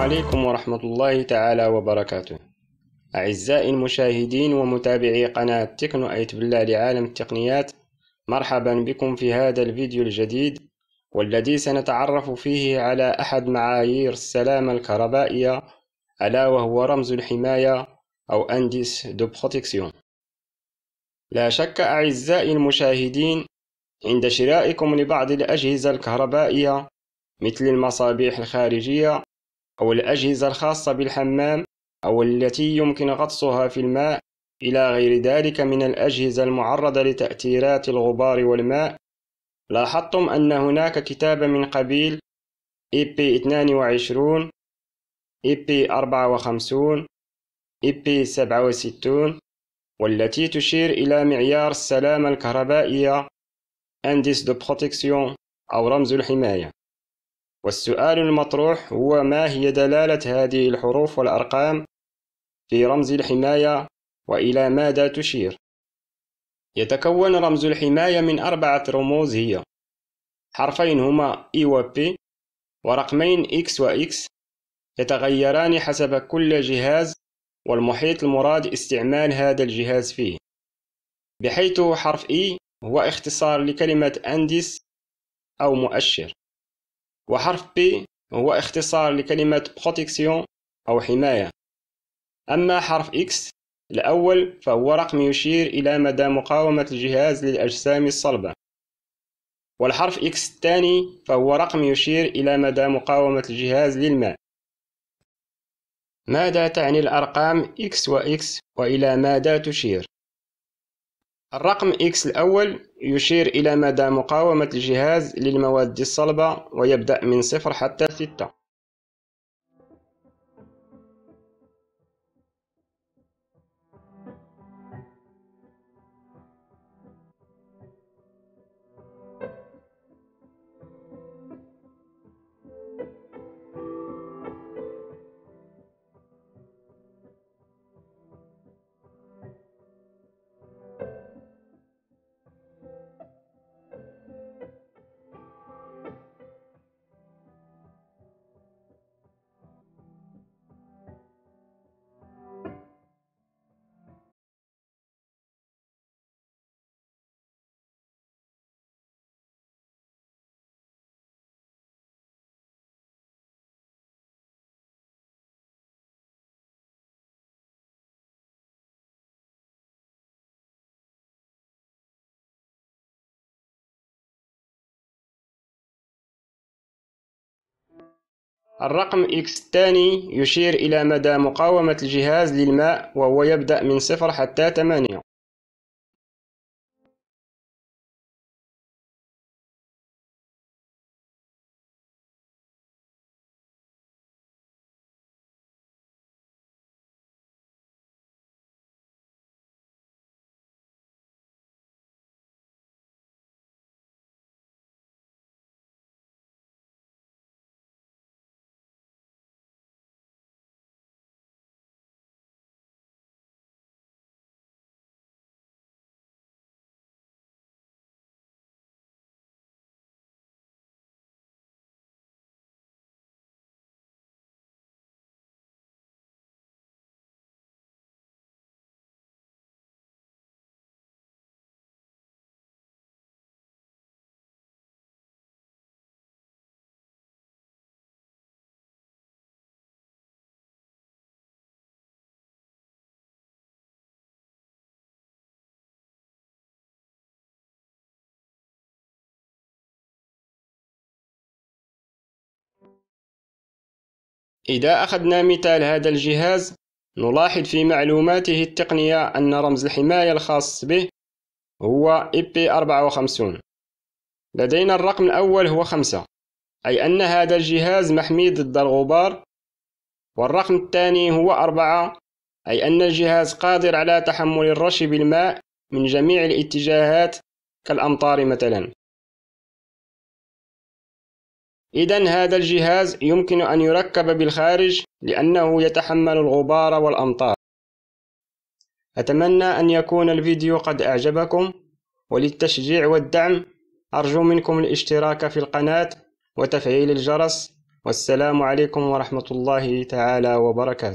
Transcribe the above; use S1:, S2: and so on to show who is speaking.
S1: عليكم ورحمة الله تعالى وبركاته أعزائي المشاهدين ومتابعي قناة تكنو أيت بالله لعالم التقنيات مرحبا بكم في هذا الفيديو الجديد والذي سنتعرف فيه على أحد معايير السلامة الكهربائية ألا وهو رمز الحماية أو أنديس دو بروتكسيون لا شك أعزائي المشاهدين عند شرائكم لبعض الأجهزة الكهربائية مثل المصابيح الخارجية أو الأجهزة الخاصة بالحمام أو التي يمكن غطسها في الماء إلى غير ذلك من الأجهزة المعرضة لتأثيرات الغبار والماء لاحظتم أن هناك كتاب من قبيل EP22 EP54 EP67 والتي تشير إلى معيار السلامة الكهربائية Indice de Protection أو رمز الحماية والسؤال المطروح هو ما هي دلالة هذه الحروف والأرقام في رمز الحماية وإلى ماذا تشير؟ يتكون رمز الحماية من أربعة رموز هي حرفين هما E و P ورقمين X و X يتغيران حسب كل جهاز والمحيط المراد استعمال هذا الجهاز فيه بحيث حرف E هو اختصار لكلمة أندس أو مؤشر وحرف P هو اختصار لكلمة protection أو حماية أما حرف X الأول فهو رقم يشير إلى مدى مقاومة الجهاز للأجسام الصلبة والحرف X الثاني فهو رقم يشير إلى مدى مقاومة الجهاز للماء ماذا تعني الأرقام X و X وإلى ماذا تشير؟ الرقم X الأول يشير إلى مدى مقاومة الجهاز للمواد الصلبة ويبدأ من صفر حتى ستة
S2: الرقم X الثاني يشير إلى مدى مقاومة الجهاز للماء وهو يبدأ من صفر حتى ثمانية إذا أخذنا مثال هذا
S1: الجهاز نلاحظ في معلوماته التقنية أن رمز الحماية الخاص به هو IP54 لدينا الرقم الأول هو 5 أي أن هذا الجهاز محمي ضد الغبار والرقم الثاني هو 4 أي أن الجهاز قادر على تحمل الرش بالماء من جميع الاتجاهات كالأمطار مثلا إذا هذا الجهاز يمكن أن يركب بالخارج لأنه يتحمل الغبار والأمطار أتمنى أن يكون الفيديو قد أعجبكم وللتشجيع والدعم أرجو منكم الاشتراك في القناة
S2: وتفعيل الجرس والسلام عليكم ورحمة الله تعالى وبركاته